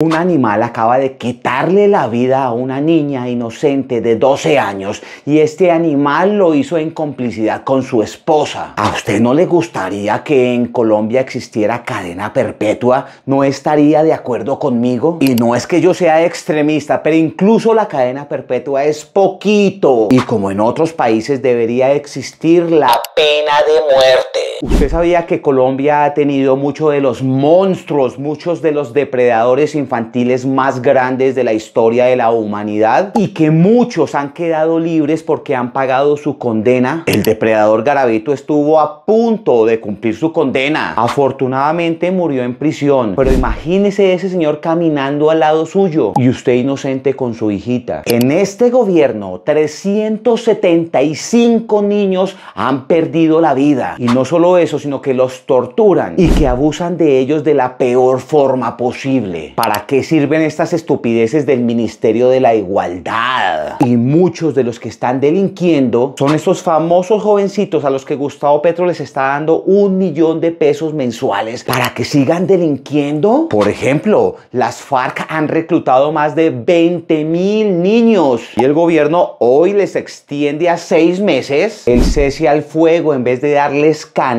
Un animal acaba de quitarle la vida a una niña inocente de 12 años y este animal lo hizo en complicidad con su esposa. ¿A usted no le gustaría que en Colombia existiera cadena perpetua? ¿No estaría de acuerdo conmigo? Y no es que yo sea extremista, pero incluso la cadena perpetua es poquito. Y como en otros países debería existir la pena de muerte. Usted sabía que Colombia ha tenido muchos de los monstruos, muchos de los depredadores infantiles más grandes de la historia de la humanidad y que muchos han quedado libres porque han pagado su condena. El depredador Garavito estuvo a punto de cumplir su condena. Afortunadamente murió en prisión, pero imagínese ese señor caminando al lado suyo y usted inocente con su hijita. En este gobierno, 375 niños han perdido la vida y no solo eso, sino que los torturan y que abusan de ellos de la peor forma posible. ¿Para qué sirven estas estupideces del Ministerio de la Igualdad? Y muchos de los que están delinquiendo son estos famosos jovencitos a los que Gustavo Petro les está dando un millón de pesos mensuales para que sigan delinquiendo. Por ejemplo, las FARC han reclutado más de 20 mil niños y el gobierno hoy les extiende a seis meses el cese al fuego en vez de darles can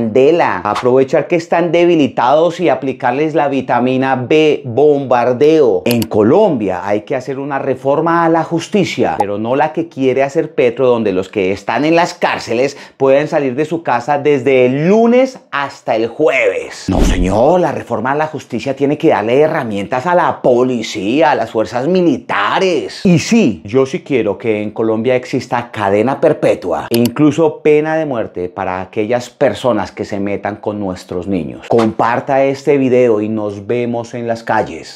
aprovechar que están debilitados y aplicarles la vitamina B, bombardeo. En Colombia hay que hacer una reforma a la justicia, pero no la que quiere hacer Petro, donde los que están en las cárceles pueden salir de su casa desde el lunes hasta el jueves. No, señor, la reforma a la justicia tiene que darle herramientas a la policía, a las fuerzas militares y sí, yo sí quiero que en Colombia exista cadena perpetua e incluso pena de muerte para aquellas personas que se metan con nuestros niños. Comparta este video y nos vemos en las calles.